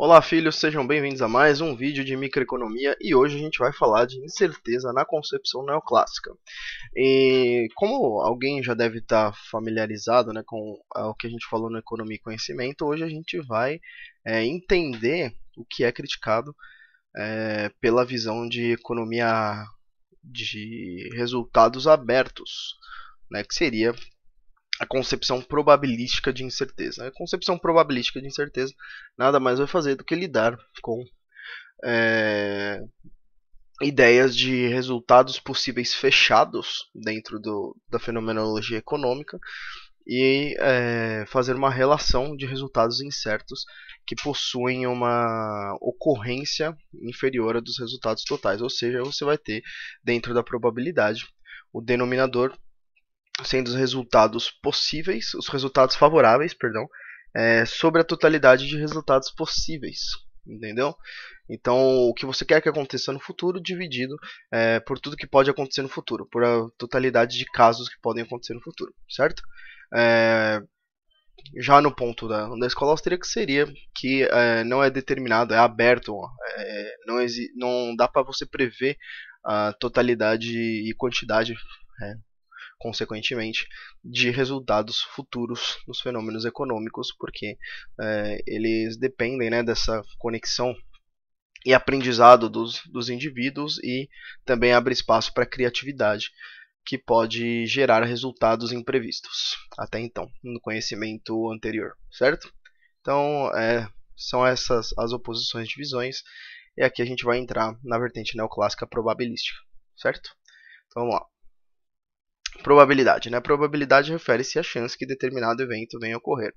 Olá filhos, sejam bem-vindos a mais um vídeo de microeconomia e hoje a gente vai falar de incerteza na concepção neoclássica. E como alguém já deve estar tá familiarizado né, com o que a gente falou no Economia e Conhecimento, hoje a gente vai é, entender o que é criticado é, pela visão de economia de resultados abertos, né, que seria a concepção probabilística de incerteza. A concepção probabilística de incerteza nada mais vai fazer do que lidar com é, ideias de resultados possíveis fechados dentro do, da fenomenologia econômica e é, fazer uma relação de resultados incertos que possuem uma ocorrência inferior a dos resultados totais. Ou seja, você vai ter dentro da probabilidade o denominador sendo os resultados possíveis, os resultados favoráveis, perdão, é, sobre a totalidade de resultados possíveis, entendeu? Então, o que você quer que aconteça no futuro, dividido é, por tudo que pode acontecer no futuro, por a totalidade de casos que podem acontecer no futuro, certo? É, já no ponto da, da escola austríaca seria que é, não é determinado, é aberto, é, não, não dá para você prever a totalidade e quantidade é, consequentemente, de resultados futuros nos fenômenos econômicos, porque é, eles dependem né, dessa conexão e aprendizado dos, dos indivíduos e também abre espaço para criatividade que pode gerar resultados imprevistos até então no conhecimento anterior, certo? Então é, são essas as oposições de visões e aqui a gente vai entrar na vertente neoclássica probabilística, certo? Então vamos lá. Probabilidade, né? Probabilidade refere-se à chance que determinado evento venha a ocorrer.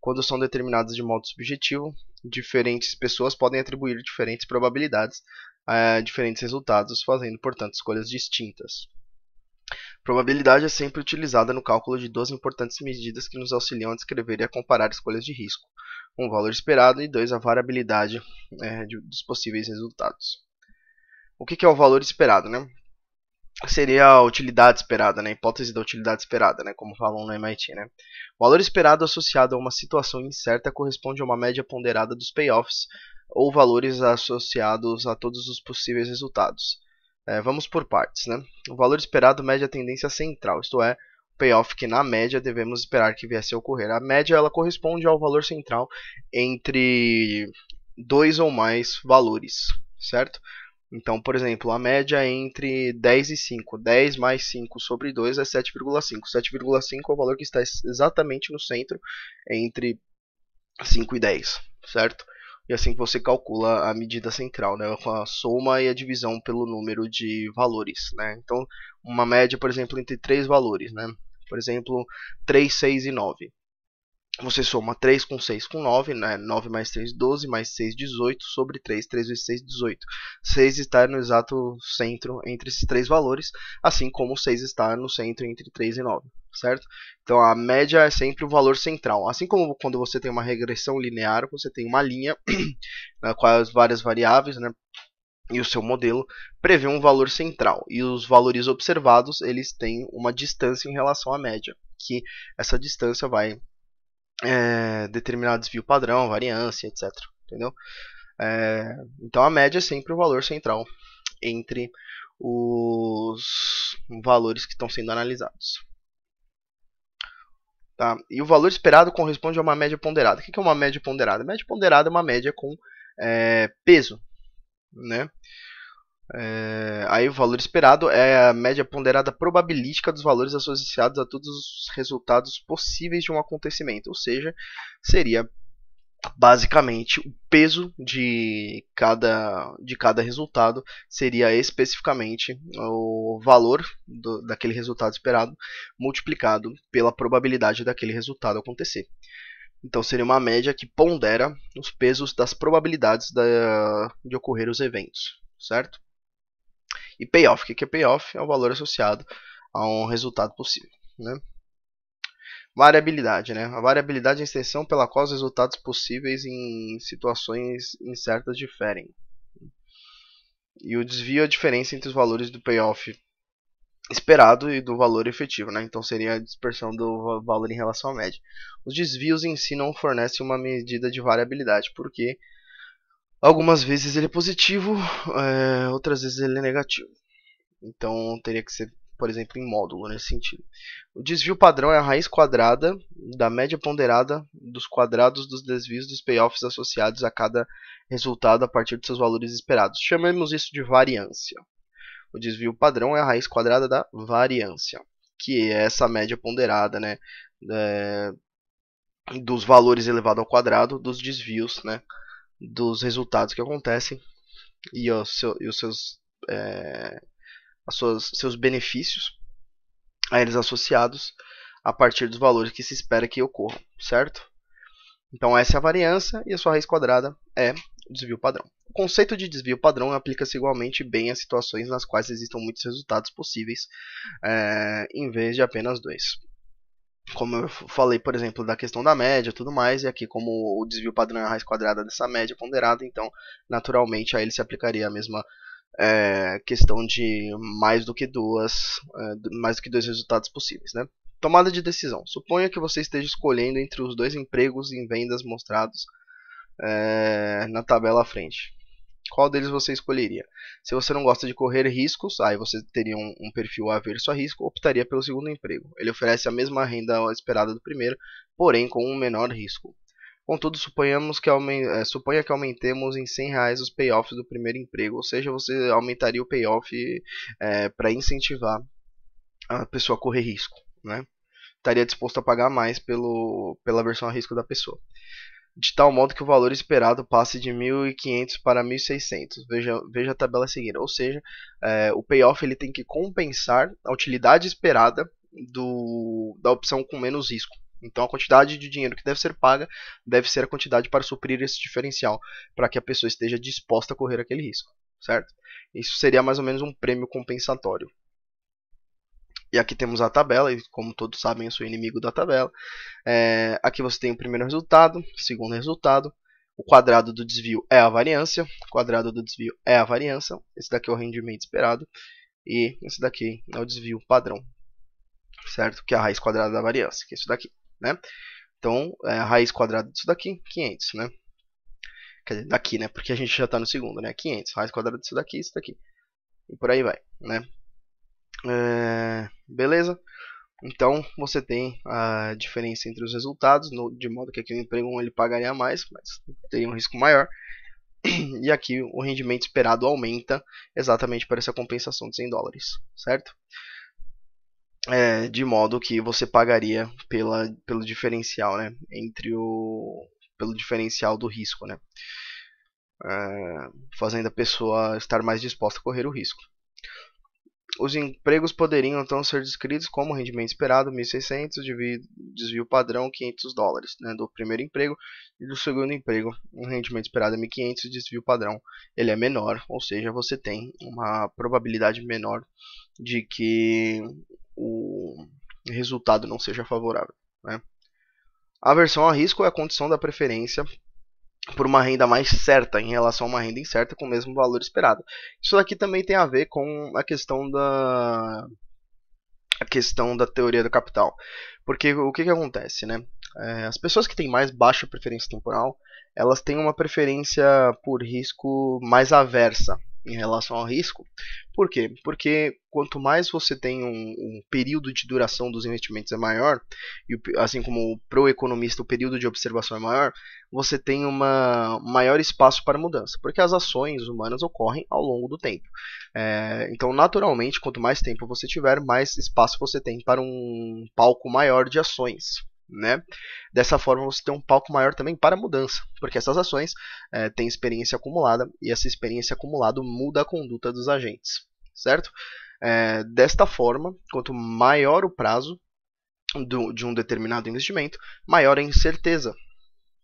Quando são determinados de modo subjetivo, diferentes pessoas podem atribuir diferentes probabilidades a eh, diferentes resultados, fazendo, portanto, escolhas distintas. Probabilidade é sempre utilizada no cálculo de duas importantes medidas que nos auxiliam a descrever e a comparar escolhas de risco: um valor esperado e dois a variabilidade é, de, dos possíveis resultados. O que, que é o valor esperado? Né? seria a utilidade esperada, né? a hipótese da utilidade esperada, né? como falam no MIT. Né? O valor esperado associado a uma situação incerta corresponde a uma média ponderada dos payoffs ou valores associados a todos os possíveis resultados. É, vamos por partes. Né? O valor esperado mede a tendência central, isto é, o payoff que na média devemos esperar que viesse a ocorrer. A média ela corresponde ao valor central entre dois ou mais valores, certo? Então, por exemplo, a média é entre 10 e 5. 10 mais 5 sobre 2 é 7,5. 7,5 é o valor que está exatamente no centro entre 5 e 10, certo? E é assim que você calcula a medida central, né, com a soma e a divisão pelo número de valores, né? Então, uma média, por exemplo, entre três valores, né? Por exemplo, 3, 6 e 9 você soma 3 com 6 com 9, né? 9 mais 3, 12, mais 6, 18, sobre 3, 3 vezes 6, 18. 6 está no exato centro entre esses três valores, assim como 6 está no centro entre 3 e 9, certo? Então a média é sempre o valor central. Assim como quando você tem uma regressão linear, você tem uma linha né, com as várias variáveis, né? E o seu modelo prevê um valor central. E os valores observados, eles têm uma distância em relação à média, que essa distância vai é, determinado desvio padrão, variância, etc. Entendeu? É, então a média é sempre o valor central entre os valores que estão sendo analisados. Tá? E o valor esperado corresponde a uma média ponderada. O que é uma média ponderada? A média ponderada é uma média com é, peso. Né? É, aí o valor esperado é a média ponderada probabilística dos valores associados a todos os resultados possíveis de um acontecimento, ou seja, seria basicamente o peso de cada, de cada resultado seria especificamente o valor do, daquele resultado esperado multiplicado pela probabilidade daquele resultado acontecer. Então seria uma média que pondera os pesos das probabilidades da, de ocorrer os eventos, certo? E payoff, o que é payoff? É o valor associado a um resultado possível. Né? Variabilidade, né? A variabilidade é a extensão pela qual os resultados possíveis em situações incertas diferem. E o desvio é a diferença entre os valores do payoff esperado e do valor efetivo, né? Então seria a dispersão do valor em relação à média. Os desvios em si não fornecem uma medida de variabilidade, porque Algumas vezes ele é positivo, é, outras vezes ele é negativo. Então teria que ser, por exemplo, em módulo nesse sentido. O desvio padrão é a raiz quadrada da média ponderada dos quadrados dos desvios dos payoffs associados a cada resultado a partir de seus valores esperados. Chamemos isso de variância. O desvio padrão é a raiz quadrada da variância, que é essa média ponderada, né, é, dos valores elevado ao quadrado dos desvios, né, dos resultados que acontecem e, seu, e os seus, é, as suas, seus benefícios a eles associados a partir dos valores que se espera que ocorram, certo? Então essa é a variância e a sua raiz quadrada é o desvio padrão. O conceito de desvio padrão aplica-se igualmente bem a situações nas quais existam muitos resultados possíveis, é, em vez de apenas dois como eu falei, por exemplo, da questão da média e tudo mais, e aqui como o desvio padrão é a raiz quadrada dessa média ponderada, então naturalmente a ele se aplicaria a mesma é, questão de mais do que duas, é, mais do que dois resultados possíveis, né? Tomada de decisão. Suponha que você esteja escolhendo entre os dois empregos em vendas mostrados é, na tabela à frente qual deles você escolheria? Se você não gosta de correr riscos, aí você teria um, um perfil averso a risco, optaria pelo segundo emprego. Ele oferece a mesma renda esperada do primeiro, porém com um menor risco. Contudo, suponhamos que eh, suponha que aumentemos em 100 reais os payoffs do primeiro emprego, ou seja, você aumentaria o payoff é, eh, para incentivar a pessoa a correr risco, né? Estaria disposto a pagar mais pelo... pela versão a risco da pessoa de tal modo que o valor esperado passe de 1.500 para 1.600. Veja, veja a tabela seguinte. Ou seja, é, o payoff ele tem que compensar a utilidade esperada do, da opção com menos risco. Então, a quantidade de dinheiro que deve ser paga deve ser a quantidade para suprir esse diferencial, para que a pessoa esteja disposta a correr aquele risco, certo? Isso seria mais ou menos um prêmio compensatório. E aqui temos a tabela, e como todos sabem, eu sou inimigo da tabela. É, aqui você tem o primeiro resultado, segundo resultado. O quadrado do desvio é a variância. O quadrado do desvio é a variância. Esse daqui é o rendimento esperado. E esse daqui é o desvio padrão. Certo? Que é a raiz quadrada da variância, que é isso daqui. Né? Então, é a raiz quadrada disso daqui, 500. Né? Quer dizer, daqui, né? Porque a gente já está no segundo, né? 500. Raiz quadrada disso daqui, isso daqui. E por aí vai, né? É, beleza? Então você tem a diferença entre os resultados, no, de modo que aqui no emprego 1 ele pagaria mais, mas teria um risco maior. E aqui o rendimento esperado aumenta exatamente para essa compensação de 100 dólares, certo? É, de modo que você pagaria pela, pelo diferencial, né? Entre o pelo diferencial do risco, né? É, fazendo a pessoa estar mais disposta a correr o risco. Os empregos poderiam então ser descritos como rendimento esperado 1.600, desvio padrão 500 dólares né, do primeiro emprego e do segundo emprego um rendimento esperado 1.500, é desvio padrão ele é menor, ou seja, você tem uma probabilidade menor de que o resultado não seja favorável. Né? Aversão a risco é a condição da preferência por uma renda mais certa em relação a uma renda incerta com o mesmo valor esperado. Isso aqui também tem a ver com a questão da a questão da teoria do capital, porque o que, que acontece, né? É, as pessoas que têm mais baixa preferência temporal, elas têm uma preferência por risco mais aversa, em relação ao risco. Por quê? Porque quanto mais você tem um, um período de duração dos investimentos é maior, e assim como para o economista o período de observação é maior, você tem uma, um maior espaço para mudança, porque as ações humanas ocorrem ao longo do tempo. É, então, naturalmente, quanto mais tempo você tiver, mais espaço você tem para um palco maior de ações. Né? Dessa forma, você tem um palco maior também para mudança, porque essas ações é, têm experiência acumulada e essa experiência acumulada muda a conduta dos agentes, certo? É, desta forma, quanto maior o prazo do, de um determinado investimento, maior a incerteza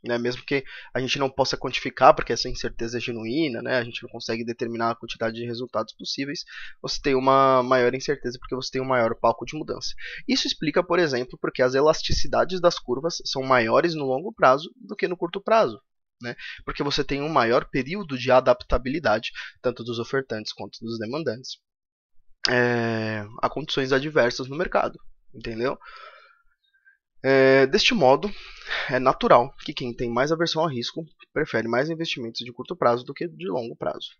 né, mesmo que a gente não possa quantificar, porque essa incerteza é genuína, né, a gente não consegue determinar a quantidade de resultados possíveis, você tem uma maior incerteza porque você tem um maior palco de mudança. Isso explica, por exemplo, porque as elasticidades das curvas são maiores no longo prazo do que no curto prazo. Né, porque você tem um maior período de adaptabilidade, tanto dos ofertantes quanto dos demandantes, é, a condições adversas no mercado. Entendeu? É, deste modo, é natural que quem tem mais aversão a risco prefere mais investimentos de curto prazo do que de longo prazo.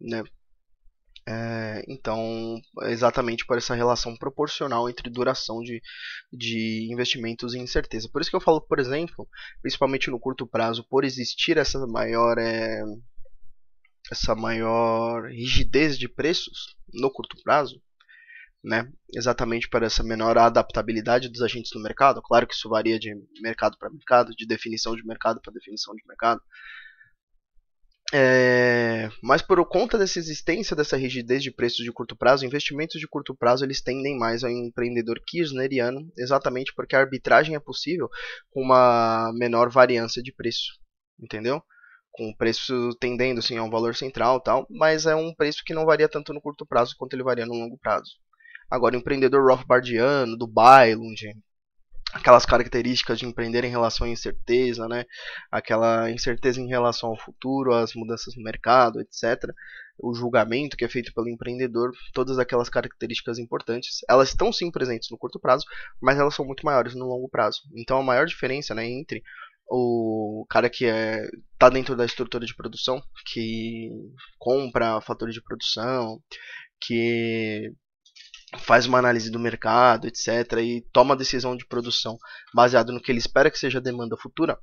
Né? É, então, exatamente por essa relação proporcional entre duração de, de investimentos e incerteza. Por isso que eu falo, por exemplo, principalmente no curto prazo, por existir essa maior, é, essa maior rigidez de preços no curto prazo, né? Exatamente para essa menor adaptabilidade dos agentes no mercado. Claro que isso varia de mercado para mercado, de definição de mercado para definição de mercado. É, mas por conta dessa existência dessa rigidez de preços de curto prazo, investimentos de curto prazo eles tendem mais ao empreendedor kirchneriano, exatamente porque a arbitragem é possível com uma menor variância de preço, entendeu? Com o preço tendendo assim a um valor central, tal, mas é um preço que não varia tanto no curto prazo quanto ele varia no longo prazo. Agora, o empreendedor rothbardiano, do onde aquelas características de empreender em relação à incerteza, né? Aquela incerteza em relação ao futuro, às mudanças no mercado, etc. O julgamento que é feito pelo empreendedor, todas aquelas características importantes, elas estão sim presentes no curto prazo, mas elas são muito maiores no longo prazo. Então a maior diferença, né, entre o cara que é tá dentro da estrutura de produção, que compra fatores de produção, que faz uma análise do mercado, etc., e toma decisão de produção baseado no que ele espera que seja a demanda futura,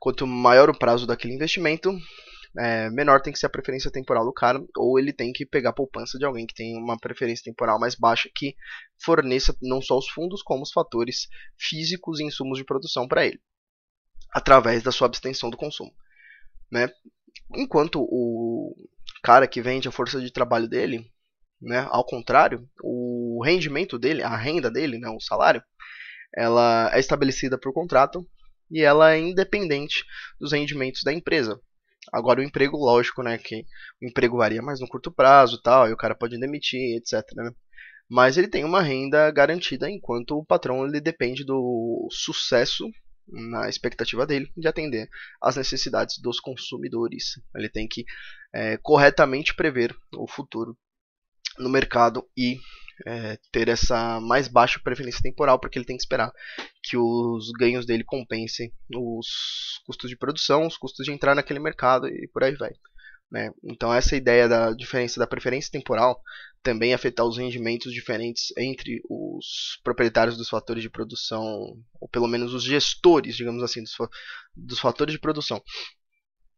quanto maior o prazo daquele investimento, é, menor tem que ser a preferência temporal do cara, ou ele tem que pegar a poupança de alguém que tem uma preferência temporal mais baixa que forneça não só os fundos, como os fatores físicos e insumos de produção para ele, através da sua abstenção do consumo. Né? Enquanto o cara que vende a força de trabalho dele né? Ao contrário, o rendimento dele, a renda dele, né, o salário, ela é estabelecida por contrato e ela é independente dos rendimentos da empresa. Agora o emprego, lógico, né, que o emprego varia mais no curto prazo, tal, e o cara pode demitir, etc, né? Mas ele tem uma renda garantida enquanto o patrão ele depende do sucesso na expectativa dele de atender às necessidades dos consumidores. Ele tem que é, corretamente prever o futuro no mercado e é, ter essa mais baixa preferência temporal, porque ele tem que esperar que os ganhos dele compensem os custos de produção, os custos de entrar naquele mercado e por aí vai. Né? Então, essa ideia da diferença da preferência temporal também afetar os rendimentos diferentes entre os proprietários dos fatores de produção, ou pelo menos os gestores, digamos assim, dos, dos fatores de produção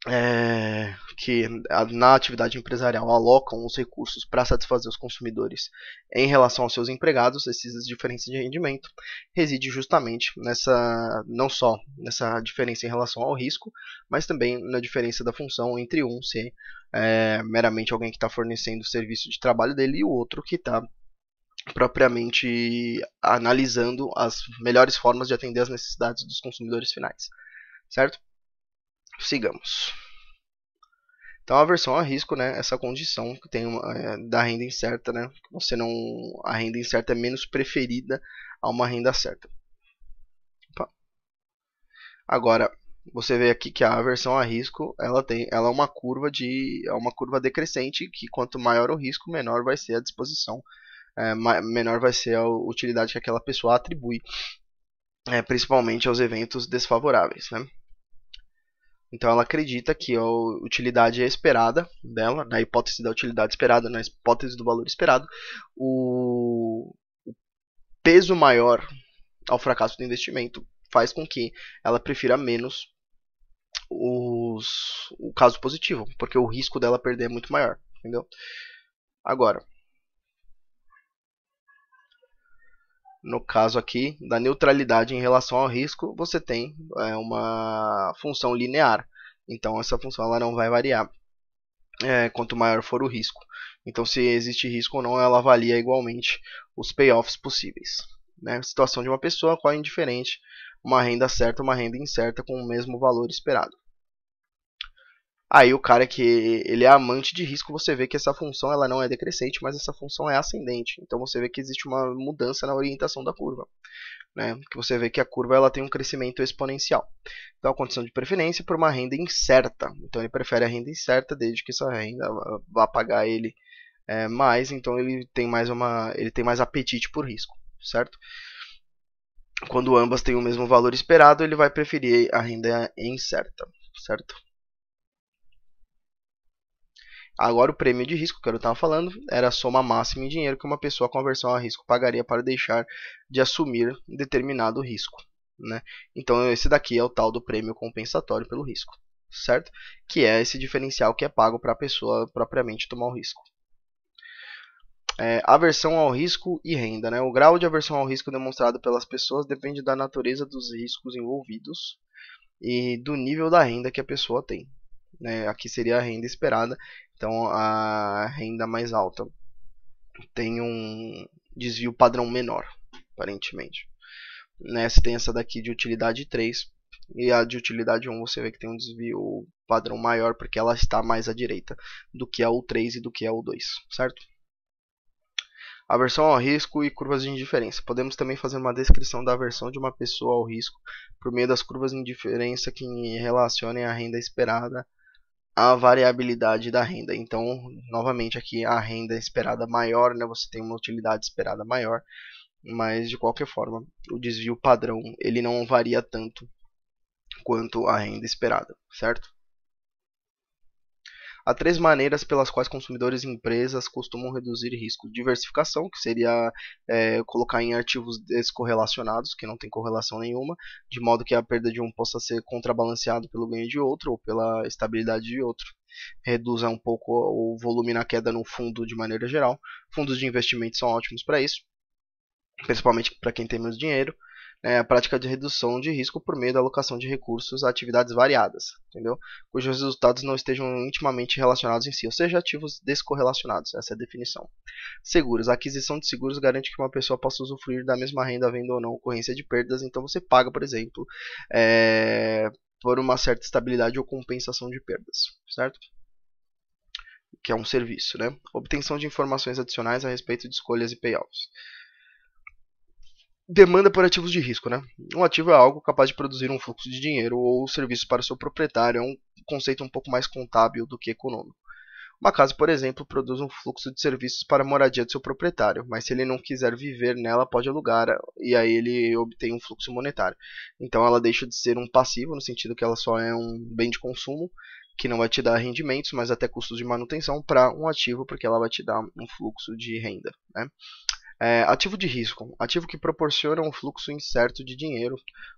é, que na atividade empresarial alocam os recursos para satisfazer os consumidores em relação aos seus empregados, essas diferenças de rendimento reside justamente nessa não só nessa diferença em relação ao risco, mas também na diferença da função entre um ser é, meramente alguém que está fornecendo o serviço de trabalho dele e o outro que está propriamente analisando as melhores formas de atender às necessidades dos consumidores finais, certo? Sigamos. Então a versão a risco, né, essa condição que tem uma, é, da renda incerta, né, que você não a renda incerta é menos preferida a uma renda certa. Opa. Agora você vê aqui que a versão a risco, ela tem, ela é uma curva de é uma curva decrescente que quanto maior o risco, menor vai ser a disposição, é, menor vai ser a utilidade que aquela pessoa atribui, é, principalmente aos eventos desfavoráveis, né? Então ela acredita que a utilidade é esperada dela, na hipótese da utilidade esperada, na hipótese do valor esperado, o peso maior ao fracasso do investimento faz com que ela prefira menos os, o caso positivo, porque o risco dela perder é muito maior, entendeu? Agora, no caso aqui da neutralidade em relação ao risco, você tem é, uma função linear. Então essa função ela não vai variar é, quanto maior for o risco. Então se existe risco ou não, ela avalia igualmente os payoffs possíveis. Né? Situação de uma pessoa, qual é indiferente, uma renda certa, uma renda incerta com o mesmo valor esperado. Aí o cara que ele é amante de risco, você vê que essa função ela não é decrescente, mas essa função é ascendente. Então você vê que existe uma mudança na orientação da curva, né? Que você vê que a curva ela tem um crescimento exponencial. Então a condição de preferência é por uma renda incerta. Então ele prefere a renda incerta desde que essa renda vá pagar ele é, mais, então ele tem mais uma, ele tem mais apetite por risco, certo? Quando ambas têm o mesmo valor esperado, ele vai preferir a renda incerta, certo? Agora, o prêmio de risco que eu estava falando era a soma máxima em dinheiro que uma pessoa com aversão a risco pagaria para deixar de assumir determinado risco. Né? Então, esse daqui é o tal do prêmio compensatório pelo risco, certo? Que é esse diferencial que é pago para a pessoa propriamente tomar o risco. É, aversão ao risco e renda. Né? O grau de aversão ao risco demonstrado pelas pessoas depende da natureza dos riscos envolvidos e do nível da renda que a pessoa tem né? Aqui seria a renda esperada, então a renda mais alta tem um desvio padrão menor, aparentemente. Né? Você tem essa daqui de utilidade 3 e a de utilidade 1 você vê que tem um desvio padrão maior porque ela está mais à direita do que a U3 e do que a U2, certo? Aversão ao risco e curvas de indiferença. Podemos também fazer uma descrição da aversão de uma pessoa ao risco por meio das curvas de indiferença que relacionem a renda esperada a variabilidade da renda. Então, novamente aqui a renda esperada maior, né? Você tem uma utilidade esperada maior, mas de qualquer forma, o desvio padrão, ele não varia tanto quanto a renda esperada, certo? Há três maneiras pelas quais consumidores e empresas costumam reduzir risco: Diversificação, que seria é, colocar em ativos descorrelacionados, que não tem correlação nenhuma, de modo que a perda de um possa ser contrabalanceado pelo ganho de outro ou pela estabilidade de outro. Reduza um pouco o volume na queda no fundo de maneira geral. Fundos de investimento são ótimos para isso, principalmente para quem tem menos dinheiro. É, a prática de redução de risco por meio da alocação de recursos a atividades variadas, entendeu? cujos resultados não estejam intimamente relacionados em si, ou seja, ativos descorrelacionados, essa é a definição. Seguros. A aquisição de seguros garante que uma pessoa possa usufruir da mesma renda, havendo ou não ocorrência de perdas, então você paga, por exemplo, é, por uma certa estabilidade ou compensação de perdas, certo? que é um serviço, né? Obtenção de informações adicionais a respeito de escolhas e payoffs. Demanda por ativos de risco, né? Um ativo é algo capaz de produzir um fluxo de dinheiro ou serviço para seu proprietário, é um conceito um pouco mais contábil do que econômico. Uma casa, por exemplo, produz um fluxo de serviços para a moradia do seu proprietário, mas se ele não quiser viver nela, pode alugar e aí ele obtém um fluxo monetário. Então ela deixa de ser um passivo, no sentido que ela só é um bem de consumo, que não vai te dar rendimentos, mas até custos de manutenção, para um ativo, porque ela vai te dar um fluxo de renda. Né? É, ativo de risco. Ativo que proporciona um fluxo incerto de dinheiro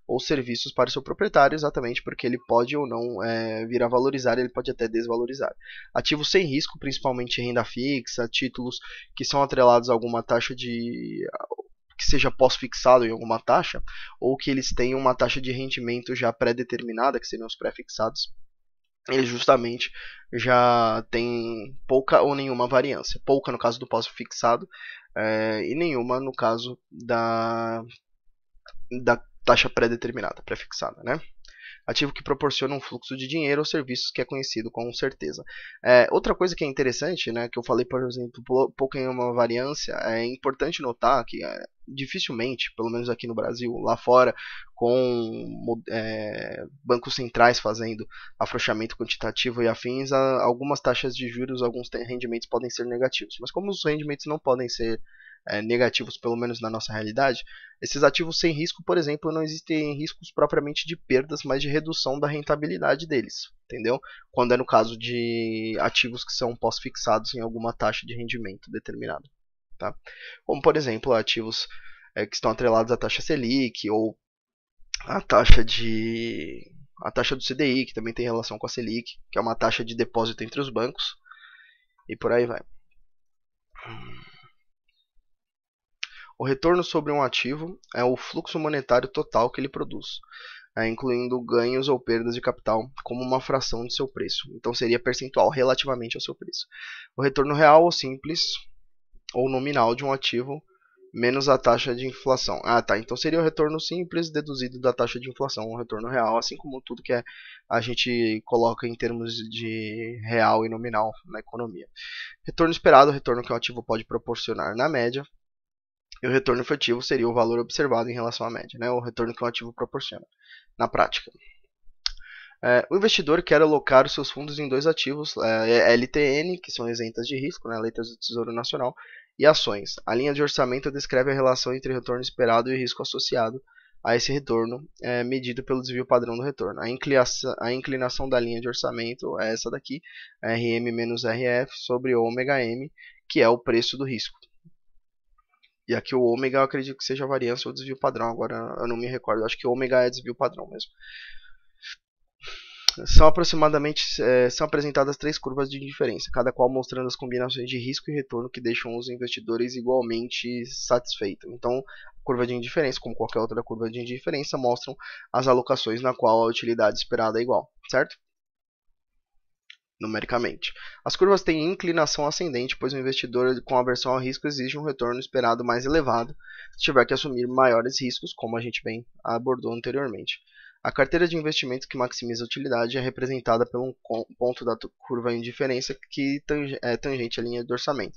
ou serviços para seu proprietário, exatamente porque ele pode ou não é, vir a valorizar, ele pode até desvalorizar. Ativo sem risco, principalmente renda fixa, títulos que são atrelados a alguma taxa de que seja pós-fixado em alguma taxa, ou que eles tenham uma taxa de rendimento já pré-determinada, que seriam os pré-fixados ele justamente já tem pouca ou nenhuma variância. Pouca no caso do pós-fixado é, eh, e nenhuma no caso da, da taxa pré-determinada, pré-fixada, né? ativo que proporciona um fluxo de dinheiro ou serviços que é conhecido com certeza. É, outra coisa que é interessante, né, que eu falei, por exemplo, pouco em uma variância, é importante notar que é, dificilmente, pelo menos aqui no Brasil, lá fora, com é, bancos centrais fazendo afrouxamento quantitativo e afins, algumas taxas de juros, alguns rendimentos podem ser negativos. Mas como os rendimentos não podem ser é, negativos, pelo menos na nossa realidade, esses ativos sem risco, por exemplo, não existem riscos propriamente de perdas, mas de redução da rentabilidade deles, entendeu? Quando é no caso de ativos que são pós-fixados em alguma taxa de rendimento determinada. Tá? Como, por exemplo, ativos é, que estão atrelados à taxa Selic ou à taxa de a taxa do CDI, que também tem relação com a Selic, que é uma taxa de depósito entre os bancos, e por aí vai. O retorno sobre um ativo é o fluxo monetário total que ele produz, é, incluindo ganhos ou perdas de capital como uma fração de seu preço. Então seria percentual relativamente ao seu preço. O retorno real ou simples ou nominal de um ativo menos a taxa de inflação. Ah, tá. Então seria o retorno simples deduzido da taxa de inflação, o retorno real, assim como tudo que é, a gente coloca em termos de real e nominal na economia. Retorno esperado, retorno que o ativo pode proporcionar na média. E o retorno que ativo seria o valor observado em relação à média, né? o retorno que o ativo proporciona, na prática. É, o investidor quer alocar os seus fundos em dois ativos, é, é LTN, que são isentas de risco, né, letras do Tesouro Nacional, e ações. A linha de orçamento descreve a relação entre retorno esperado e risco associado a esse retorno, é, medido pelo desvio padrão do retorno. A inclinação, a inclinação da linha de orçamento é essa daqui, RM-RF sobre ωm, M, que é o preço do risco. E aqui o ômega eu acredito que seja a variância ou desvio padrão. Agora eu não me recordo. acho que o ômega é desvio padrão mesmo. São aproximadamente é, são apresentadas três curvas de diferença, cada qual mostrando as combinações de risco e retorno que deixam os investidores igualmente satisfeitos. Então, a curva de indiferença, como qualquer outra curva de indiferença, mostram as alocações na qual a utilidade esperada é igual, certo? numericamente. As curvas têm inclinação ascendente, pois o investidor com aversão ao risco exige um retorno esperado mais elevado, se tiver que assumir maiores riscos, como a gente bem abordou anteriormente. A carteira de investimentos que maximiza a utilidade é representada por um ponto da curva indiferença que é tangente à linha de orçamento.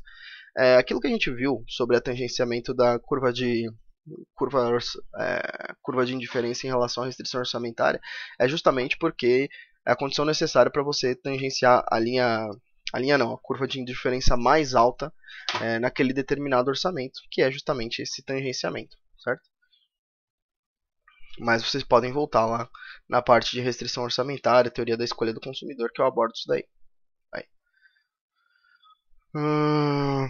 É, aquilo que a gente viu sobre o tangenciamento da curva de curva, é, curva de indiferença em relação à restrição orçamentária é justamente porque é a condição necessária para você tangenciar a linha, a linha não, a curva de indiferença mais alta é, naquele determinado orçamento, que é justamente esse tangenciamento, certo? Mas vocês podem voltar lá na parte de restrição orçamentária, teoria da escolha do consumidor, que eu abordo isso daí. Aí. Hum...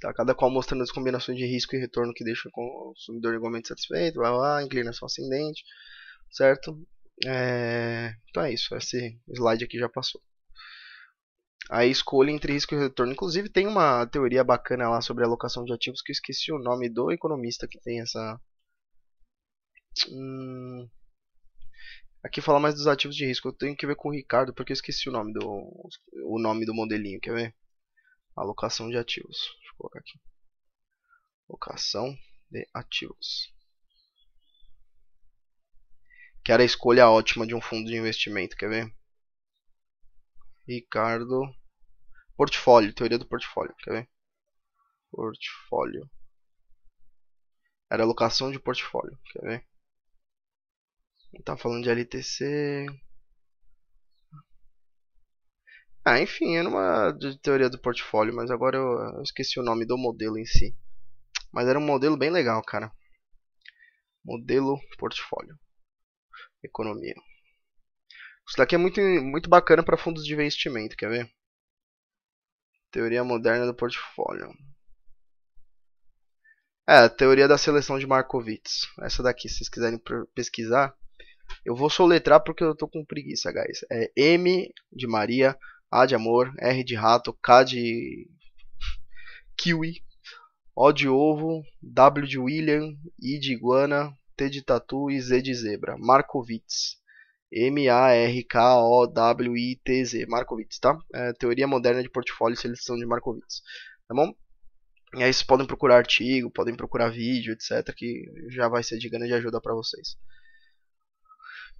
Tá, cada qual mostrando as combinações de risco e retorno que deixa o consumidor igualmente satisfeito, blá, inclinação ascendente, certo? É, então é isso, esse slide aqui já passou. a escolha entre risco e retorno. Inclusive tem uma teoria bacana lá sobre alocação de ativos que eu esqueci o nome do economista que tem essa. Hum... Aqui fala mais dos ativos de risco. Eu tenho que ver com o Ricardo porque eu esqueci o nome do o nome do modelinho. Quer ver? Alocação de ativos. Deixa eu colocar aqui. Alocação de ativos que era a escolha ótima de um fundo de investimento, quer ver? Ricardo portfólio, teoria do portfólio, quer ver? Portfólio. Era alocação de portfólio, quer ver? Tá falando de LTC. Ah, enfim, era uma de teoria do portfólio, mas agora eu, eu esqueci o nome do modelo em si. Mas era um modelo bem legal, cara. Modelo portfólio. Economia. Isso daqui é muito, muito bacana para fundos de investimento, quer ver? Teoria moderna do portfólio. É, a teoria da seleção de Markowitz. Essa daqui, se vocês quiserem pesquisar. Eu vou soletrar porque eu tô com preguiça, guys. É M de Maria, A de amor, R de rato, K de kiwi, O de ovo, W de William, I de iguana, T de tatu e Z de zebra. Markowitz. M-A-R-K-O-W-I-T-Z. Markowitz, tá? É, teoria moderna de portfólio e seleção de Markowitz. Tá bom? E aí vocês podem procurar artigo, podem procurar vídeo, etc. Que já vai ser de grande ajuda para vocês.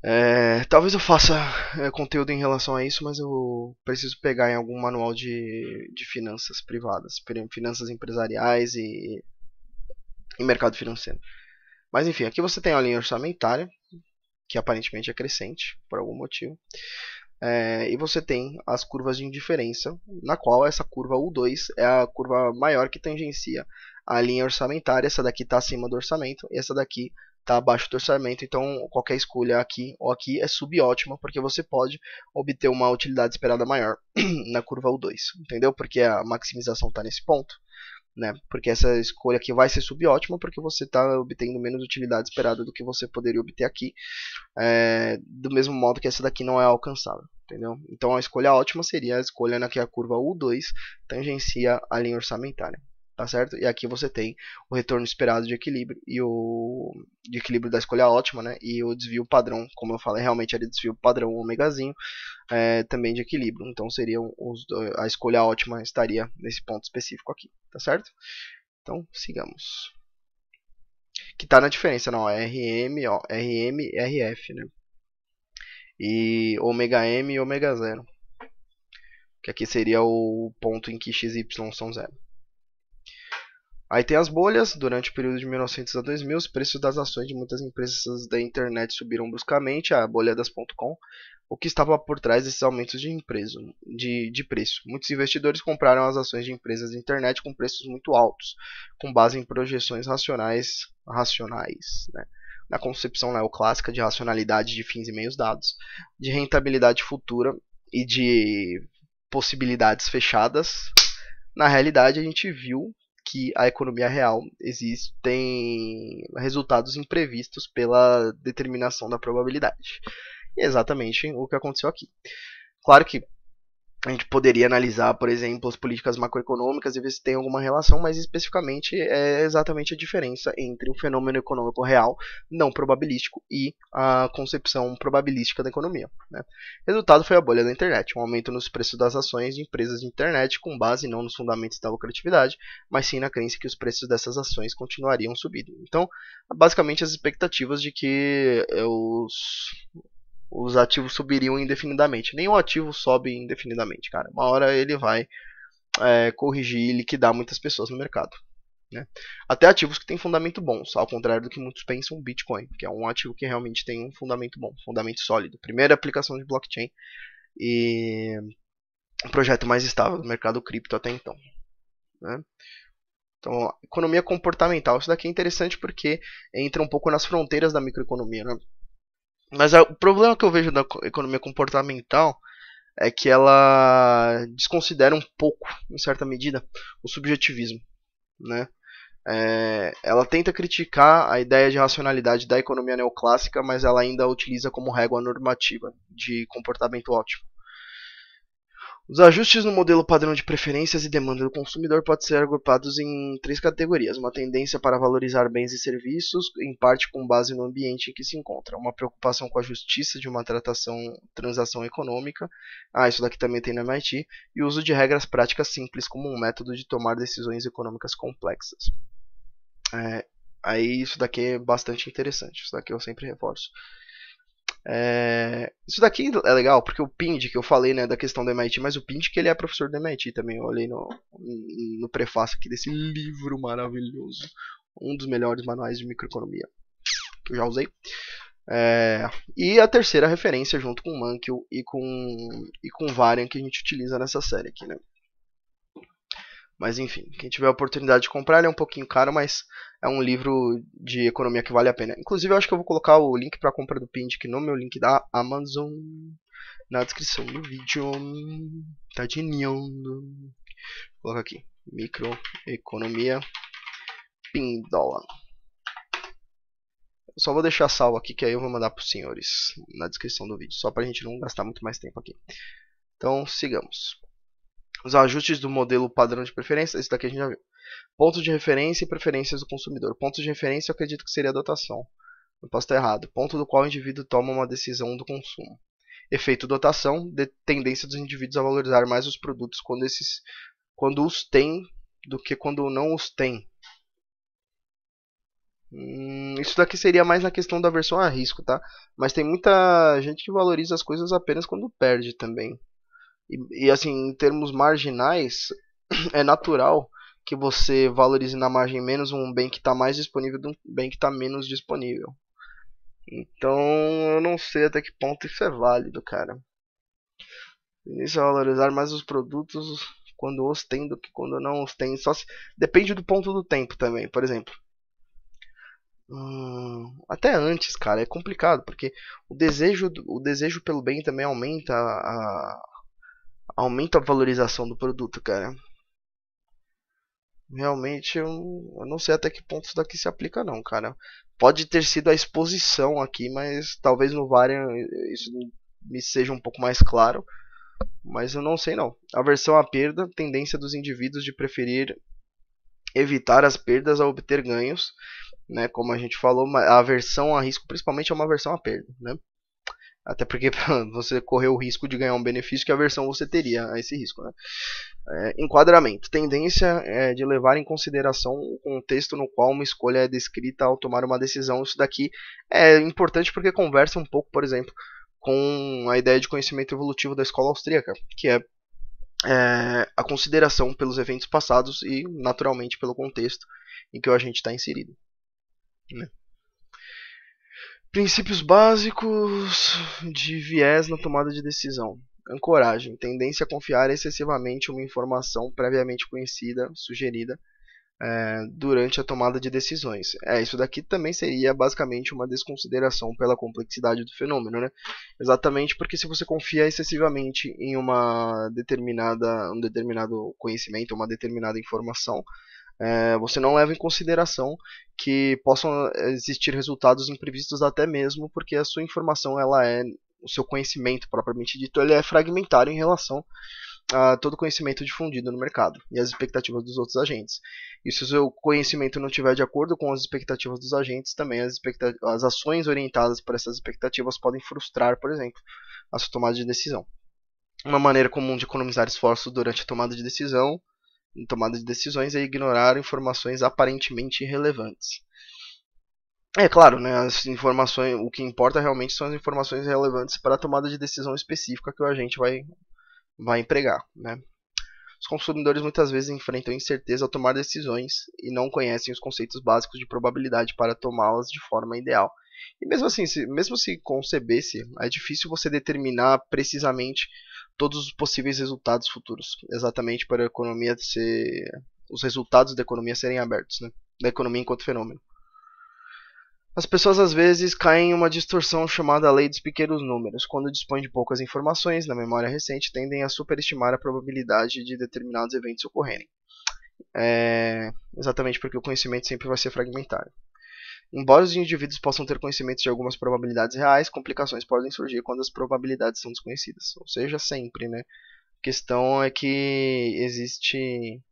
É, talvez eu faça é, conteúdo em relação a isso, mas eu preciso pegar em algum manual de, de finanças privadas, finanças empresariais e, e mercado financeiro. Mas enfim, aqui você tem a linha orçamentária, que aparentemente é crescente por algum motivo. É, e você tem as curvas de indiferença, na qual essa curva U2 é a curva maior que tangencia a linha orçamentária. Essa daqui está acima do orçamento e essa daqui está abaixo do orçamento. Então, qualquer escolha aqui ou aqui é subótima, porque você pode obter uma utilidade esperada maior na curva U2, entendeu? Porque a maximização está nesse ponto né? Porque essa escolha aqui vai ser subótima, porque você está obtendo menos utilidade esperada do que você poderia obter aqui, é, do mesmo modo que essa daqui não é alcançável, entendeu? Então a escolha ótima seria a escolha na que a curva U2 tangencia a linha orçamentária tá certo? E aqui você tem o retorno esperado de equilíbrio e o de equilíbrio da escolha ótima, né? E o desvio padrão, como eu falei, realmente era desvio padrão ômegazinho, é, também de equilíbrio. Então seriam os, a escolha ótima estaria nesse ponto específico aqui, tá certo? Então sigamos. Que está na diferença, não? É RM, ó, RM, RF, né? E ômega M e ômega zero. Que aqui seria o ponto em que x e y são zero. Aí tem as bolhas. Durante o período de 1900 a 2000, os preços das ações de muitas empresas da internet subiram bruscamente, a bolha das .com, o que estava por trás desses aumentos de, empresa, de, de preço. Muitos investidores compraram as ações de empresas da internet com preços muito altos, com base em projeções racionais, racionais né? na concepção neoclássica de racionalidade de fins e meios dados, de rentabilidade futura e de possibilidades fechadas. Na realidade, a gente viu que a economia real existem resultados imprevistos pela determinação da probabilidade. E exatamente o que aconteceu aqui. Claro que a gente poderia analisar, por exemplo, as políticas macroeconômicas e ver se tem alguma relação, mas especificamente é exatamente a diferença entre o fenômeno econômico real, não probabilístico, e a concepção probabilística da economia. Né? Resultado foi a bolha da internet, um aumento nos preços das ações de empresas de internet com base não nos fundamentos da lucratividade, mas sim na crença que os preços dessas ações continuariam subindo. Então, basicamente as expectativas de que os os ativos subiriam indefinidamente. Nenhum ativo sobe indefinidamente, cara. Uma hora ele vai é, corrigir e liquidar muitas pessoas no mercado. Né? Até ativos que têm fundamento bom, ao contrário do que muitos pensam, Bitcoin, que é um ativo que realmente tem um fundamento bom, fundamento sólido. Primeira aplicação de blockchain e o projeto mais estável do mercado cripto até então. Né? Então, economia comportamental. Isso daqui é interessante porque entra um pouco nas fronteiras da microeconomia. Né? Mas a, o problema que eu vejo da economia comportamental é que ela desconsidera um pouco, em certa medida, o subjetivismo, né? É, ela tenta criticar a ideia de racionalidade da economia neoclássica, mas ela ainda a utiliza como régua normativa de comportamento ótimo. Os ajustes no modelo padrão de preferências e demanda do consumidor podem ser agrupados em três categorias: uma tendência para valorizar bens e serviços, em parte com base no ambiente em que se encontra, uma preocupação com a justiça de uma tratação, transação econômica, ah, isso daqui também tem no MIT, e o uso de regras práticas simples como um método de tomar decisões econômicas complexas. É, aí isso daqui é bastante interessante, isso daqui eu sempre reforço. É... Isso daqui é legal, porque o Pind, que eu falei né, da questão do MIT, mas o Pind que ele é professor do MIT também. Eu olhei no, no prefácio aqui desse livro maravilhoso. Um dos melhores manuais de microeconomia que eu já usei. É... E a terceira referência, junto com o Mankell e com, e com o Varian, que a gente utiliza nessa série aqui. Né? Mas enfim, quem tiver a oportunidade de comprar, ele é um pouquinho caro, mas é um livro de economia que vale a pena. Inclusive, eu acho que eu vou colocar o link para compra do Pindic no meu link da Amazon na descrição do vídeo. Tá de neon. Vou colocar aqui: microeconomia pindola. Eu só vou deixar salvo aqui, que aí eu vou mandar para os senhores na descrição do vídeo, só para a gente não gastar muito mais tempo aqui. Então, sigamos. Os ajustes do modelo padrão de preferência, esse daqui a gente já viu. Ponto de referência e preferências do consumidor. Ponto de referência eu acredito que seria a dotação. Não posso estar errado. Ponto do qual o indivíduo toma uma decisão do consumo. Efeito dotação, de tendência dos indivíduos a valorizar mais os produtos quando, esses, quando os têm do que quando não os têm. Hum, isso daqui seria mais na questão da versão a risco, tá? Mas tem muita gente que valoriza as coisas apenas quando perde também. E, e assim, em termos marginais, é natural que você valorize na margem menos um bem que está mais disponível do que um bem que está menos disponível. Então, eu não sei até que ponto isso é válido, cara. Isso é valorizar mais os produtos quando os tem do que quando não os tem. Só se... Depende do ponto do tempo também, por exemplo. Hum, até antes, cara, é complicado, porque o desejo, o desejo pelo bem também aumenta a, aumenta a valorização do produto, cara. Realmente eu, eu não sei até que ponto isso daqui se aplica não, cara. Pode ter sido a exposição aqui, mas talvez no Varian isso me seja um pouco mais claro. Mas eu não sei não. Aversão à perda, tendência dos indivíduos de preferir evitar as perdas a obter ganhos, né? Como a gente falou, a aversão a risco principalmente é uma aversão à perda, né? Até porque você correu o risco de ganhar um benefício que a versão você teria a esse risco. Né? É, enquadramento. Tendência é de levar em consideração o contexto no qual uma escolha é descrita ao tomar uma decisão. Isso daqui é importante porque conversa um pouco, por exemplo, com a ideia de conhecimento evolutivo da escola austríaca, que é, é a consideração pelos eventos passados e, naturalmente, pelo contexto em que a gente está inserido. Né? Princípios básicos de viés na tomada de decisão. Ancoragem. Tendência a confiar excessivamente uma informação previamente conhecida, sugerida, é, durante a tomada de decisões. É, isso daqui também seria basicamente uma desconsideração pela complexidade do fenômeno, né? Exatamente porque se você confia excessivamente em uma determinada, um determinado conhecimento, uma determinada informação, é, você não leva em consideração que possam eh, existir resultados imprevistos até mesmo porque a sua informação ela é o seu conhecimento propriamente dito ele é fragmentário em relação a todo conhecimento difundido no mercado e as expectativas dos outros agentes. E se o seu conhecimento não estiver de acordo com as expectativas dos agentes, também as, as ações orientadas para essas expectativas podem frustrar, por exemplo, a sua tomada de decisão. Uma maneira comum de economizar esforço durante a tomada de decisão em tomada de decisões é ignorar informações aparentemente irrelevantes. É claro, né, as informações, o que importa realmente são as informações relevantes para a tomada de decisão específica que o agente vai, vai empregar. Né? Os consumidores muitas vezes enfrentam incerteza ao tomar decisões e não conhecem os conceitos básicos de probabilidade para tomá-las de forma ideal. E mesmo assim, se, mesmo se concebesse, é difícil você determinar precisamente todos os possíveis resultados futuros, exatamente para a economia ser os resultados da economia serem abertos, né? da economia enquanto fenômeno. As pessoas às vezes caem em uma distorção chamada lei dos pequenos números. Quando dispõem de poucas informações na memória recente, tendem a superestimar a probabilidade de determinados eventos ocorrerem. É... Exatamente porque o conhecimento sempre vai ser fragmentário. Embora os indivíduos possam ter conhecimento de algumas probabilidades reais, complicações podem surgir quando as probabilidades são desconhecidas. Ou seja, sempre, né? A questão é que existe,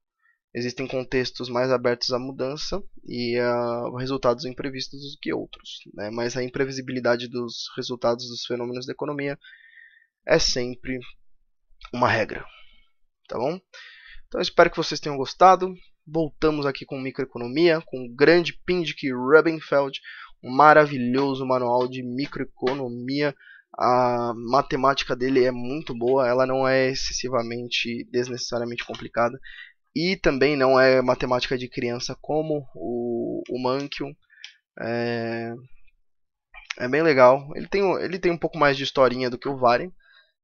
existem contextos mais abertos à mudança e a ah, resultados imprevistos do que outros. Né? Mas a imprevisibilidade dos resultados dos fenômenos da economia é sempre uma regra. Tá bom? Então espero que vocês tenham gostado voltamos aqui com microeconomia, com o grande Pindick Rubenfeld, um maravilhoso manual de microeconomia. A matemática dele é muito boa, ela não é excessivamente, desnecessariamente complicada. E também não é matemática de criança como o, o É, é bem legal. Ele tem, ele tem um pouco mais de historinha do que o Varen.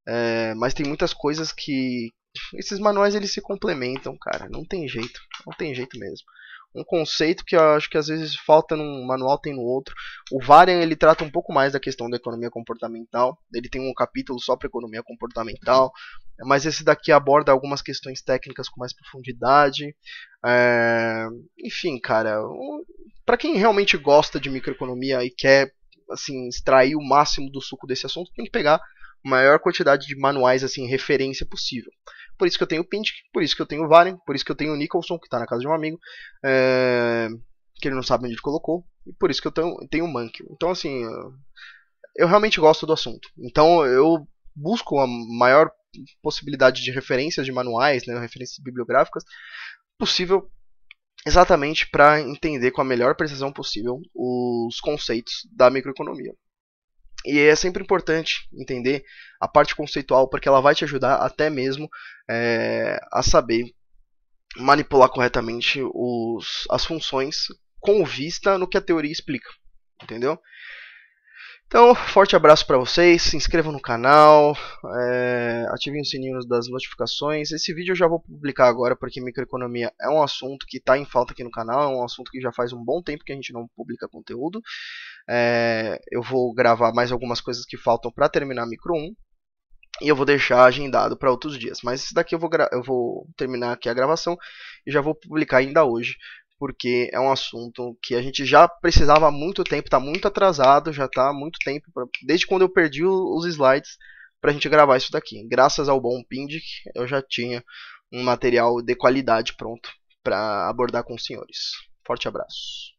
É, mas tem muitas coisas que, esses manuais eles se complementam, cara. Não tem jeito, não tem jeito mesmo. Um conceito que eu acho que às vezes falta num manual tem no outro. O Varian ele trata um pouco mais da questão da economia comportamental. Ele tem um capítulo só para economia comportamental, mas esse daqui aborda algumas questões técnicas com mais profundidade. É... Enfim, cara, um... para quem realmente gosta de microeconomia e quer assim extrair o máximo do suco desse assunto, tem que pegar maior quantidade de manuais assim referência possível. Por isso que eu tenho o Pindic, por isso que eu tenho o Varen, por isso que eu tenho o Nicholson, que está na casa de um amigo, é, que ele não sabe onde ele colocou, e por isso que eu tenho, tenho o Mankio. Então, assim, eh, eu realmente gosto do assunto. Então, eu busco a maior possibilidade de referências de manuais, né, referências bibliográficas possível exatamente para entender com a melhor precisão possível os conceitos da microeconomia. E é sempre importante entender a parte conceitual, porque ela vai te ajudar até mesmo é, a saber manipular corretamente os, as funções com vista no que a teoria explica. Entendeu? Então, forte abraço para vocês, se inscrevam no canal, é, ativem o sininho das notificações. Esse vídeo eu já vou publicar agora, porque microeconomia é um assunto que está em falta aqui no canal, é um assunto que já faz um bom tempo que a gente não publica conteúdo. É, eu vou gravar mais algumas coisas que faltam para terminar Micro 1 e eu vou deixar agendado para outros dias. Mas isso daqui eu vou, eu vou terminar aqui a gravação e já vou publicar ainda hoje, porque é um assunto que a gente já precisava há muito tempo, está muito atrasado, já está há muito tempo, pra, desde quando eu perdi os slides para a gente gravar isso daqui. Graças ao bom Pindic, eu já tinha um material de qualidade pronto para abordar com os senhores. Forte abraço.